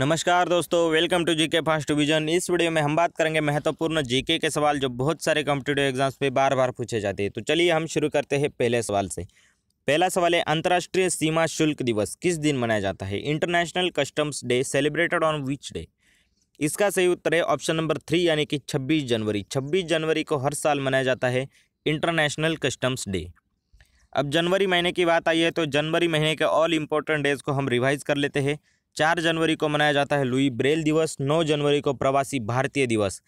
नमस्कार दोस्तों welcome to GK fast vision इस वीडियो में हम बात करेंगे महत्वपूर्ण जीके के सवाल जो बहुत सारे कॉम्पिटेटिव एग्जाम्स पे बार बार पूछे जाते हैं तो चलिए हम शुरू करते हैं पहले सवाल से पहला सवाल है अंतर्राष्ट्रीय सीमा शुल्क दिवस किस दिन मनाया जाता है international customs day celebrated on which day इसका सही उत्तर है ऑप्शन नंबर थ्री यानी कि छब्बीस जनवरी छब्बीस जनवरी को हर साल मनाया जाता है इंटरनेशनल कस्टम्स डे अब जनवरी महीने की बात आई है तो जनवरी महीने के ऑल इम्पोर्टेंट डेज़ को हम रिवाइज़ कर लेते हैं चार जनवरी को मनाया जाता है लुई ब्रेल दिवस नौ जनवरी को प्रवासी भारतीय दिवस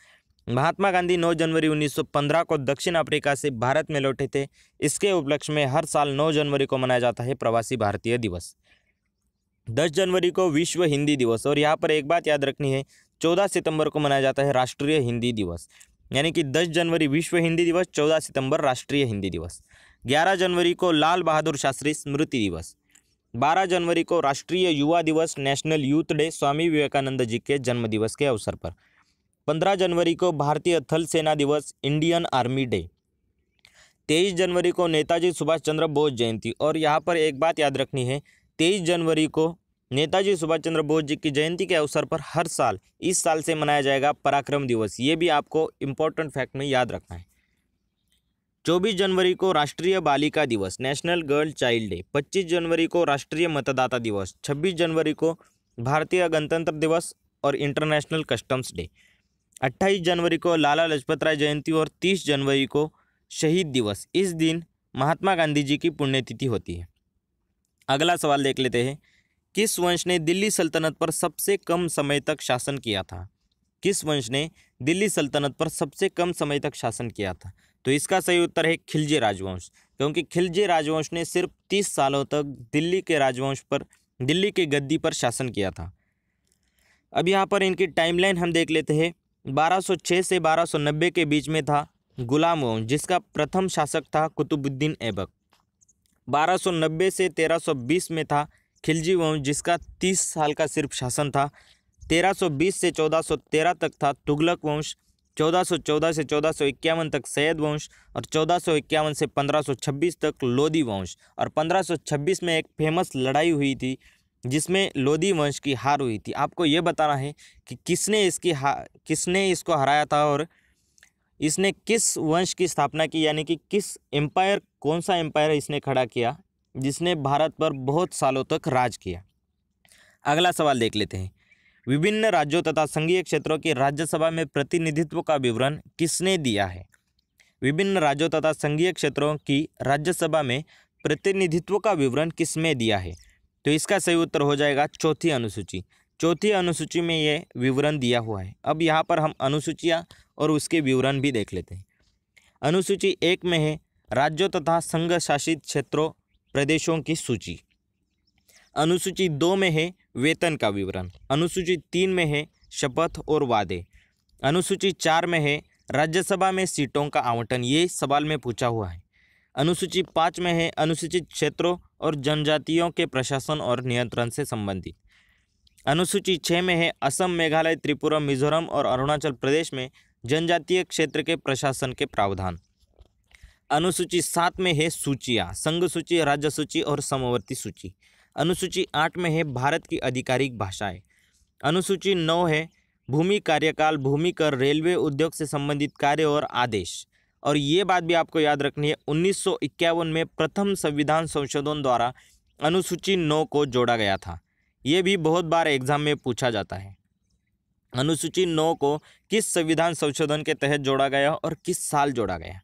महात्मा गांधी 9 जनवरी 1915 को दक्षिण अफ्रीका से भारत में लौटे थे इसके उपलक्ष्य में हर साल 9 जनवरी को मनाया जाता है प्रवासी भारतीय दिवस 10 जनवरी को विश्व हिंदी दिवस और यहाँ पर एक बात याद रखनी है 14 सितंबर को मनाया जाता है राष्ट्रीय हिंदी दिवस यानी कि 10 जनवरी विश्व हिंदी दिवस 14 सितंबर राष्ट्रीय हिंदी दिवस 11 जनवरी को लाल बहादुर शास्त्री स्मृति दिवस 12 जनवरी को राष्ट्रीय युवा दिवस national youth day Swami Vivekananda ji के जन्म दिवस के अवसर पर 15 जनवरी को भारतीय थल सेना दिवस इंडियन आर्मी डे 23 जनवरी को नेताजी सुभाष चंद्र बोस जयंती और यहाँ पर एक बात याद रखनी है तेईस जनवरी को नेताजी सुभाष चंद्र बोस जी की जयंती के अवसर पर हर साल इस साल से मनाया जाएगा पराक्रम दिवस ये भी आपको इम्पोर्टेंट फैक्ट में याद रखना है चौबीस जनवरी को राष्ट्रीय बालिका दिवस नेशनल गर्ल चाइल्ड डे पच्चीस जनवरी को राष्ट्रीय मतदाता दिवस छब्बीस जनवरी को भारतीय गणतंत्र दिवस और इंटरनेशनल कस्टम्स डे अट्ठाईस जनवरी को लाला लाजपत राय जयंती और तीस जनवरी को शहीद दिवस इस दिन महात्मा गांधी जी की पुण्यतिथि होती है अगला सवाल देख लेते हैं किस वंश ने दिल्ली सल्तनत पर सबसे कम समय तक शासन किया था किस वंश ने दिल्ली सल्तनत पर सबसे कम समय तक शासन किया था तो इसका सही उत्तर है खिलजी राजवंश क्योंकि खिलजी राजवंश ने सिर्फ तीस सालों तक दिल्ली के राजवंश पर दिल्ली के गद्दी पर शासन किया था अब यहाँ पर इनकी टाइमलाइन हम देख लेते हैं 1206 से 1290 के बीच में था गुलाम वंश जिसका प्रथम शासक था कुतुबुद्दीन ऐबक 1290 से 1320 में था खिलजी वंश जिसका 30 साल का सिर्फ शासन था 1320 से 1413 तक था तुगलक वंश 1414 से चौदह तक सैयद वंश और चौदह से 1526 तक लोदी वंश और 1526 में एक फेमस लड़ाई हुई थी जिसमें लोधी वंश की हार हुई थी आपको ये बताना है कि किसने इसकी हा किसने इसको हराया था और इसने किस वंश की स्थापना की यानी कि किस एम्पायर कौन सा एम्पायर इसने खड़ा किया जिसने भारत पर बहुत सालों तक राज किया अगला सवाल देख लेते हैं विभिन्न राज्यों तथा संघीय क्षेत्रों की राज्यसभा में प्रतिनिधित्व का विवरण किसने दिया है विभिन्न राज्यों तथा संघीय क्षेत्रों की राज्यसभा में प्रतिनिधित्व का विवरण किसमें दिया है तो इसका सही उत्तर हो जाएगा चौथी अनुसूची चौथी अनुसूची में ये विवरण दिया हुआ है अब यहाँ पर हम अनुसूचियाँ और उसके विवरण भी देख लेते हैं अनुसूची एक में है राज्यों तथा संघ शासित क्षेत्रों प्रदेशों की सूची अनुसूची दो में है वेतन का विवरण अनुसूची तीन में है शपथ और वादे अनुसूची चार में है राज्यसभा में सीटों का आवंटन ये सवाल में पूछा हुआ है अनुसूची पाँच में है अनुसूचित क्षेत्रों और जनजातियों के प्रशासन और नियंत्रण से संबंधित अनुसूची छः में है असम मेघालय त्रिपुरा मिजोरम और अरुणाचल प्रदेश में जनजातीय क्षेत्र के प्रशासन के प्रावधान अनुसूची सात में है सूचियाँ संघ सूची राज्य सूची और समवर्ती सूची अनुसूची आठ में है भारत की आधिकारिक भाषाएं अनुसूची नौ है भूमि कार्यकाल भूमि कर रेलवे उद्योग से संबंधित कार्य और आदेश और ये बात भी आपको याद रखनी है उन्नीस में प्रथम संविधान संशोधन द्वारा अनुसूची नौ को जोड़ा गया था ये भी बहुत बार एग्जाम में पूछा जाता है अनुसूची नौ को किस संविधान संशोधन के तहत जोड़ा गया और किस साल जोड़ा गया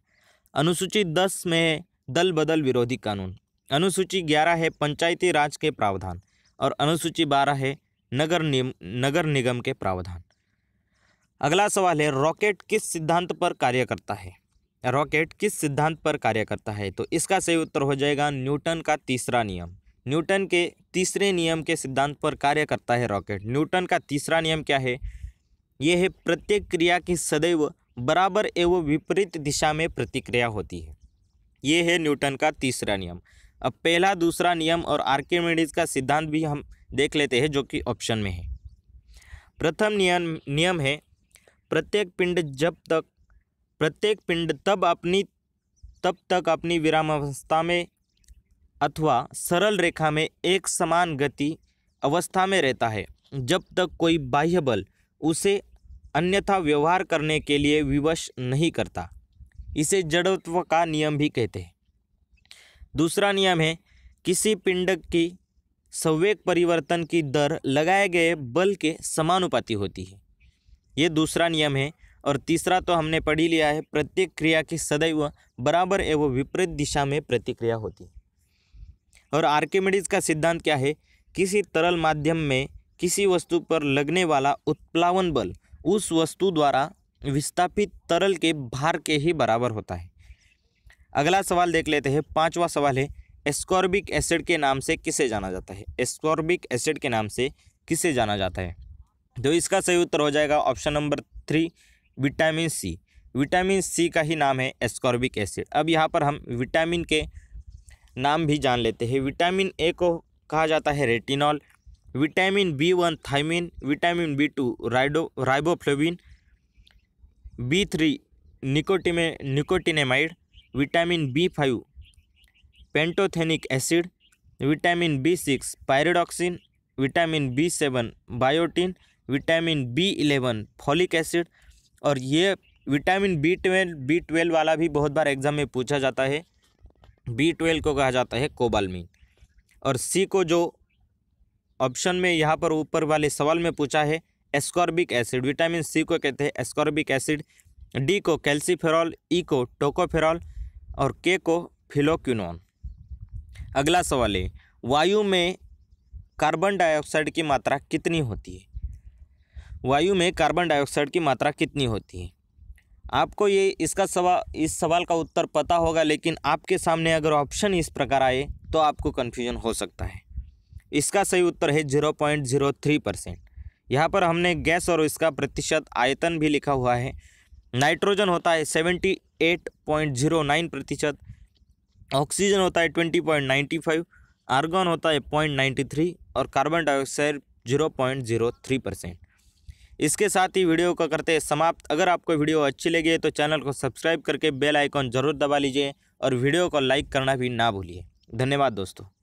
अनुसूची दस में दल बदल विरोधी कानून अनुसूची ग्यारह है पंचायती राज के प्रावधान और अनुसूची बारह है नगर निम नगर निगम के प्रावधान अगला सवाल है रॉकेट किस सिद्धांत पर कार्य करता है रॉकेट किस सिद्धांत पर कार्य करता है तो इसका सही उत्तर हो जाएगा न्यूटन का तीसरा नियम न्यूटन के तीसरे नियम के सिद्धांत पर कार्य करता है रॉकेट न्यूटन का तीसरा नियम क्या है यह है प्रत्येक क्रिया की सदैव बराबर एवं विपरीत दिशा में प्रतिक्रिया होती है ये है न्यूटन का तीसरा नियम अब पहला दूसरा नियम और आर्किमेडिस का सिद्धांत भी हम देख लेते हैं जो कि ऑप्शन में है प्रथम नियम नियम है प्रत्येक पिंड जब तक प्रत्येक पिंड तब अपनी तब तक अपनी विरामावस्था में अथवा सरल रेखा में एक समान गति अवस्था में रहता है जब तक कोई बाह्य बल उसे अन्यथा व्यवहार करने के लिए विवश नहीं करता इसे जड़त्व का नियम भी कहते हैं दूसरा नियम है किसी पिंड की संवेग परिवर्तन की दर लगाए गए बल के समानुपाती होती है ये दूसरा नियम है और तीसरा तो हमने पढ़ी लिया है प्रत्येक क्रिया की सदैव बराबर एवं विपरीत दिशा में प्रतिक्रिया होती है और आर्किमिडीज का सिद्धांत क्या है किसी तरल माध्यम में किसी वस्तु पर लगने वाला उत्प्लावन बल उस वस्तु द्वारा विस्थापित तरल के भार के ही बराबर होता है अगला सवाल देख लेते हैं पाँचवा सवाल है एस्कॉर्बिक एसिड के नाम से किसे जाना जाता है एस्कॉर्बिक एसिड के नाम से किसे जाना जाता है तो इसका सही उत्तर हो जाएगा option number three vitamin C vitamin C का ही नाम है एस्कॉर्बिक एसिड अब यहाँ पर हम विटामिन के नाम भी जान लेते हैं विटामिन ए को कहा जाता है retinol vitamin B one thiamine vitamin B two राइडो राइबोफ्लोबिन बी थ्री निकोटिमे nicotinamide vitamin B five pantothenic acid vitamin B six pyridoxine vitamin B seven biotin vitamin B eleven folic acid और ये vitamin B twelve B twelve वाला भी बहुत बार exam में पूछा जाता है बी ट्वेल्व को कहा जाता है कोबालमिन और सी को जो ऑप्शन में यहाँ पर ऊपर वाले सवाल में पूछा है एस्कॉर्बिक एसिड विटामिन सी को कहते हैं एस्कॉर्बिक एसिड डी को कैल्सीफेरॉल ई e को टोकोफेरॉल और के को फिलोक्यूनोन अगला सवाल है वायु में कार्बन डाइऑक्साइड की मात्रा कितनी होती है वायु में कार्बन डाइऑक्साइड की मात्रा कितनी होती है आपको ये इसका सवाल इस सवाल का उत्तर पता होगा लेकिन आपके सामने अगर ऑप्शन इस प्रकार आए तो आपको कन्फ्यूजन हो सकता है इसका सही उत्तर है zero point zero three percent यहाँ पर हमने गैस और इसका प्रतिशत आयतन भी लिखा हुआ है नाइट्रोजन होता है seventy eight point zero nine प्रतिशत ऑक्सीजन होता है twenty point ninety five argon होता है पॉइंट नाइन्टी थ्री और carbon dioxide zero point zero three percent इसके साथ ही वीडियो को करते हैं समाप्त अगर आपको वीडियो अच्छी लगी है तो चैनल को सब्सक्राइब करके बेल आइकॉन ज़रूर दबा लीजिए और वीडियो को लाइक करना भी ना भूलिए धन्यवाद दोस्तों